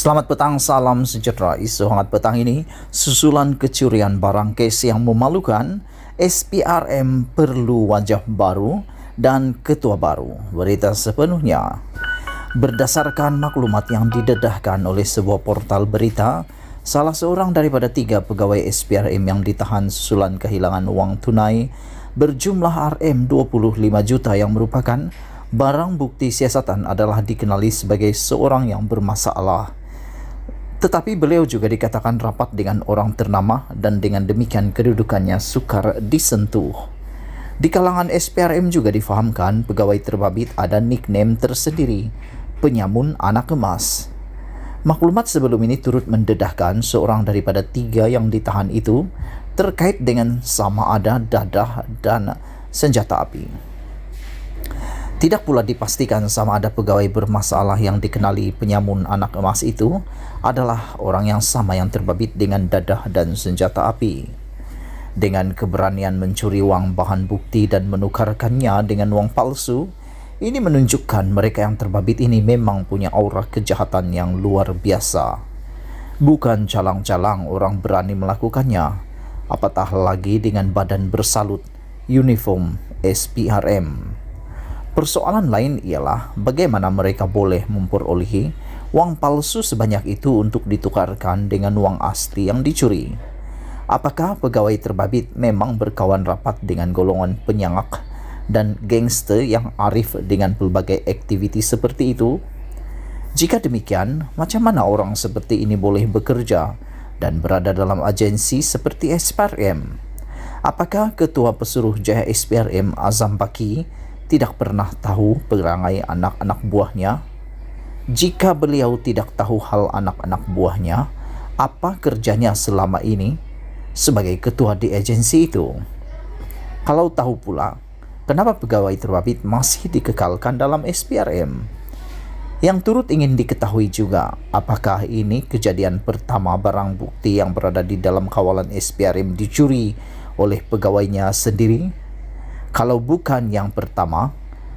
Selamat petang, salam sejahtera. Isu hangat petang ini, susulan kecurian barang kes yang memalukan, SPRM perlu wajah baru dan ketua baru. Berita sepenuhnya. Berdasarkan maklumat yang didedahkan oleh sebuah portal berita, salah seorang daripada tiga pegawai SPRM yang ditahan susulan kehilangan uang tunai berjumlah RM 25 juta yang merupakan barang bukti siasatan adalah dikenali sebagai seorang yang bermasalah tetapi beliau juga dikatakan rapat dengan orang ternama dan dengan demikian kedudukannya sukar disentuh. Di kalangan SPRM juga difahamkan pegawai terbabit ada nickname tersendiri, penyamun anak emas. Maklumat sebelum ini turut mendedahkan seorang daripada tiga yang ditahan itu terkait dengan sama ada dadah dan senjata api. Tidak pula dipastikan sama ada pegawai bermasalah yang dikenali penyamun anak emas itu adalah orang yang sama yang terbabit dengan dadah dan senjata api. Dengan keberanian mencuri uang bahan bukti dan menukarkannya dengan uang palsu, ini menunjukkan mereka yang terbabit ini memang punya aura kejahatan yang luar biasa. Bukan calang-calang orang berani melakukannya, apatah lagi dengan badan bersalut, uniform, SPRM. Persoalan lain ialah bagaimana mereka boleh memperolehi uang palsu sebanyak itu untuk ditukarkan dengan uang asli yang dicuri. Apakah pegawai terbabit memang berkawan rapat dengan golongan penyangak dan gangster yang arif dengan pelbagai aktiviti seperti itu? Jika demikian, macam mana orang seperti ini boleh bekerja dan berada dalam agensi seperti SPRM? Apakah Ketua Pesuruh Jaya SPRM Azam Baki tidak pernah tahu perangai anak-anak buahnya? Jika beliau tidak tahu hal anak-anak buahnya, apa kerjanya selama ini sebagai ketua di agensi itu? Kalau tahu pula, kenapa pegawai terbabit masih dikekalkan dalam SPRM? Yang turut ingin diketahui juga, apakah ini kejadian pertama barang bukti yang berada di dalam kawalan SPRM dicuri oleh pegawainya sendiri kalau bukan yang pertama,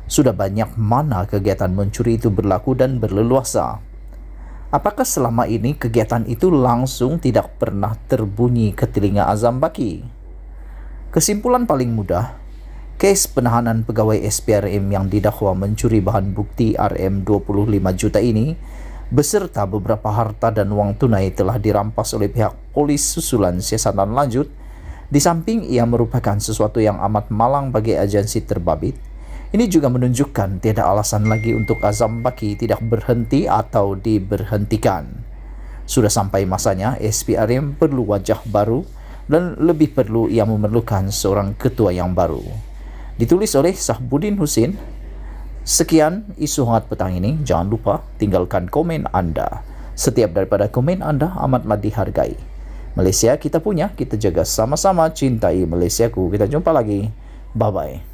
sudah banyak mana kegiatan mencuri itu berlaku dan berleluasa. Apakah selama ini kegiatan itu langsung tidak pernah terbunyi ke telinga Azam Baki? Kesimpulan paling mudah, kes penahanan pegawai SPRM yang didakwa mencuri bahan bukti RM25 juta ini beserta beberapa harta dan uang tunai telah dirampas oleh pihak polis susulan siasatan lanjut – di samping ia merupakan sesuatu yang amat malang bagi agensi terbabit, ini juga menunjukkan tidak alasan lagi untuk azam baki tidak berhenti atau diberhentikan. Sudah sampai masanya, SPRM perlu wajah baru dan lebih perlu ia memerlukan seorang ketua yang baru. Ditulis oleh Sahbudin Husin. Sekian isu hangat petang ini. Jangan lupa tinggalkan komen Anda. Setiap daripada komen Anda amat dihargai. Malaysia kita punya, kita jaga sama-sama cintai Malaysiaku. Kita jumpa lagi. Bye-bye.